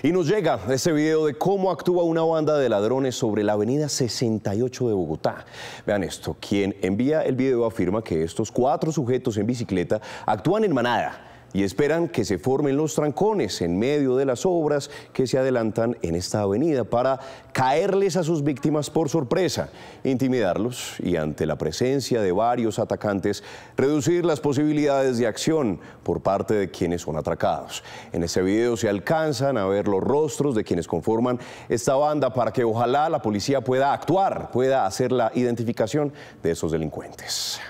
Y nos llega ese video de cómo actúa una banda de ladrones sobre la avenida 68 de Bogotá. Vean esto, quien envía el video afirma que estos cuatro sujetos en bicicleta actúan en manada y esperan que se formen los trancones en medio de las obras que se adelantan en esta avenida para caerles a sus víctimas por sorpresa, intimidarlos y ante la presencia de varios atacantes reducir las posibilidades de acción por parte de quienes son atracados. En este video se alcanzan a ver los rostros de quienes conforman esta banda para que ojalá la policía pueda actuar, pueda hacer la identificación de esos delincuentes.